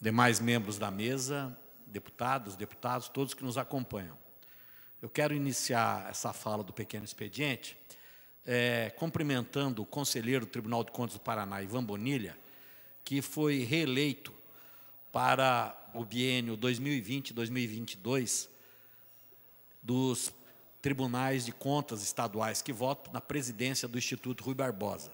demais membros da mesa, deputados, deputados, todos que nos acompanham. Eu quero iniciar essa fala do pequeno expediente é, cumprimentando o conselheiro do Tribunal de Contas do Paraná, Ivan Bonilha, que foi reeleito para o biênio 2020-2022 dos tribunais de contas estaduais que votam na presidência do Instituto Rui Barbosa.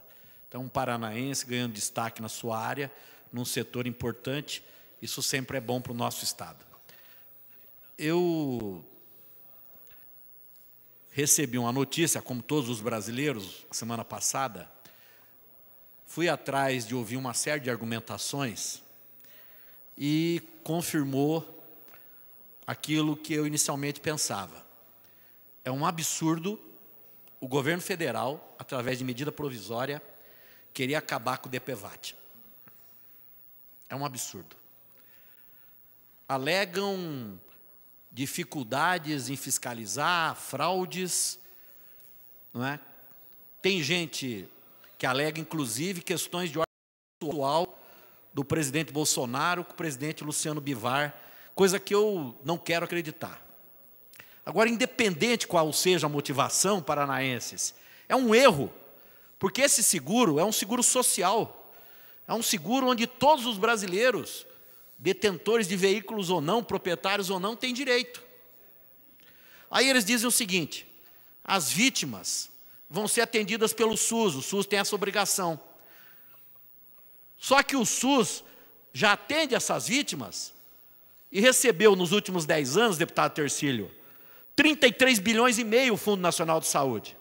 Então, um paranaense ganhando destaque na sua área, num setor importante. Isso sempre é bom para o nosso Estado. Eu recebi uma notícia, como todos os brasileiros, semana passada. Fui atrás de ouvir uma série de argumentações e confirmou aquilo que eu inicialmente pensava. É um absurdo o governo federal, através de medida provisória, querer acabar com o DPVAT. É um absurdo. Alegam dificuldades em fiscalizar, fraudes. Não é? Tem gente que alega, inclusive, questões de ordem pessoal do presidente Bolsonaro com o presidente Luciano Bivar, coisa que eu não quero acreditar. Agora, independente qual seja a motivação, paranaenses, é um erro, porque esse seguro é um seguro social. Há é um seguro onde todos os brasileiros, detentores de veículos ou não, proprietários ou não, têm direito. Aí eles dizem o seguinte: as vítimas vão ser atendidas pelo SUS, o SUS tem essa obrigação. Só que o SUS já atende essas vítimas e recebeu nos últimos 10 anos, deputado Tercílio, 33 bilhões e meio o Fundo Nacional de Saúde.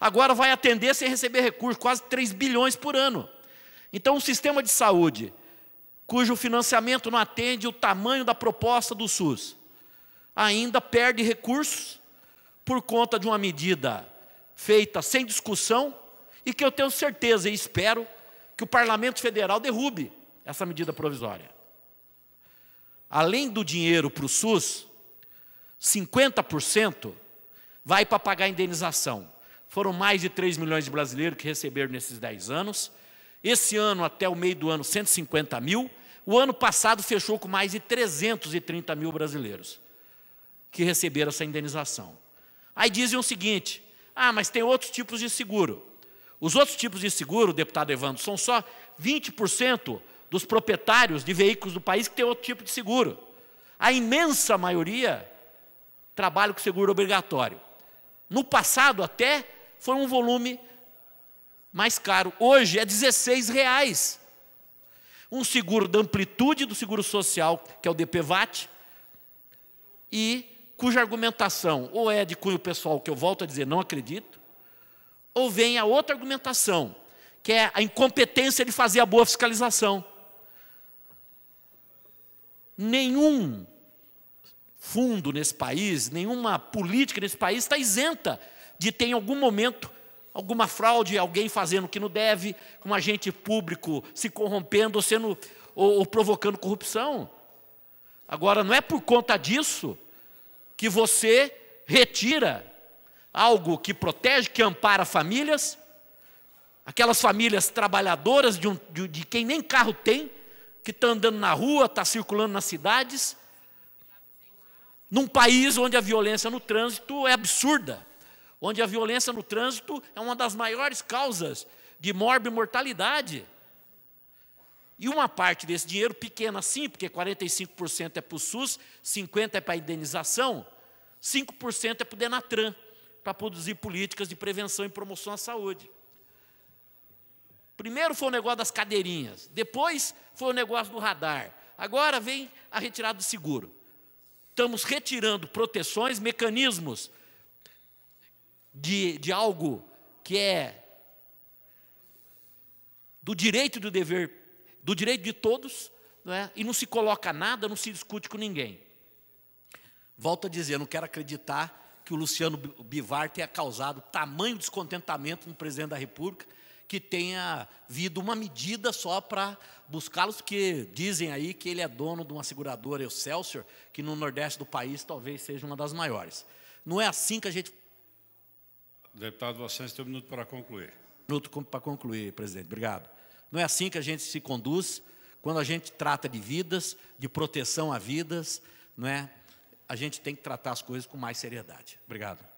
Agora vai atender sem receber recursos, quase 3 bilhões por ano. Então, um sistema de saúde cujo financiamento não atende o tamanho da proposta do SUS ainda perde recursos por conta de uma medida feita sem discussão e que eu tenho certeza e espero que o Parlamento Federal derrube essa medida provisória. Além do dinheiro para o SUS, 50% vai para pagar a indenização. Foram mais de 3 milhões de brasileiros que receberam nesses 10 anos, esse ano, até o meio do ano, 150 mil. O ano passado fechou com mais de 330 mil brasileiros que receberam essa indenização. Aí dizem o seguinte: ah, mas tem outros tipos de seguro. Os outros tipos de seguro, deputado Evandro, são só 20% dos proprietários de veículos do país que têm outro tipo de seguro. A imensa maioria trabalha com seguro obrigatório. No passado até foi um volume mais caro. Hoje é 16 reais. Um seguro da amplitude do seguro social, que é o DPVAT, e cuja argumentação ou é de cunho pessoal, que eu volto a dizer, não acredito, ou vem a outra argumentação, que é a incompetência de fazer a boa fiscalização. Nenhum fundo nesse país, nenhuma política nesse país está isenta de ter em algum momento alguma fraude, alguém fazendo o que não deve, um agente público se corrompendo ou, sendo, ou, ou provocando corrupção. Agora, não é por conta disso que você retira algo que protege, que ampara famílias, aquelas famílias trabalhadoras de, um, de, de quem nem carro tem, que está andando na rua, está circulando nas cidades, num país onde a violência no trânsito é absurda onde a violência no trânsito é uma das maiores causas de e mortalidade. E uma parte desse dinheiro, pequena sim, porque 45% é para o SUS, 50% é para a indenização, 5% é para o Denatran, para produzir políticas de prevenção e promoção à saúde. Primeiro foi o negócio das cadeirinhas, depois foi o negócio do radar, agora vem a retirada do seguro. Estamos retirando proteções, mecanismos de, de algo que é do direito do dever, do direito de todos, não é? e não se coloca nada, não se discute com ninguém. Volto a dizer, não quero acreditar que o Luciano Bivar tenha causado tamanho descontentamento no presidente da República, que tenha havido uma medida só para buscá-los, porque dizem aí que ele é dono de uma seguradora Excelsior, que no Nordeste do país talvez seja uma das maiores. Não é assim que a gente Deputado Vicente, tem um minuto para concluir. Um minuto para concluir, presidente. Obrigado. Não é assim que a gente se conduz quando a gente trata de vidas, de proteção a vidas, não é? A gente tem que tratar as coisas com mais seriedade. Obrigado.